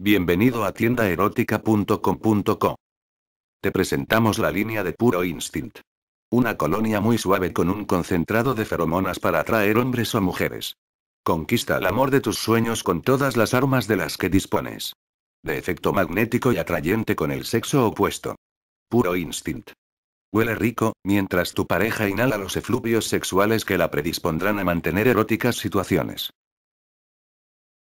Bienvenido a tiendaerótica.com.co. Te presentamos la línea de Puro Instinct. Una colonia muy suave con un concentrado de feromonas para atraer hombres o mujeres. Conquista el amor de tus sueños con todas las armas de las que dispones. De efecto magnético y atrayente con el sexo opuesto. Puro Instinct. Huele rico, mientras tu pareja inhala los efluvios sexuales que la predispondrán a mantener eróticas situaciones.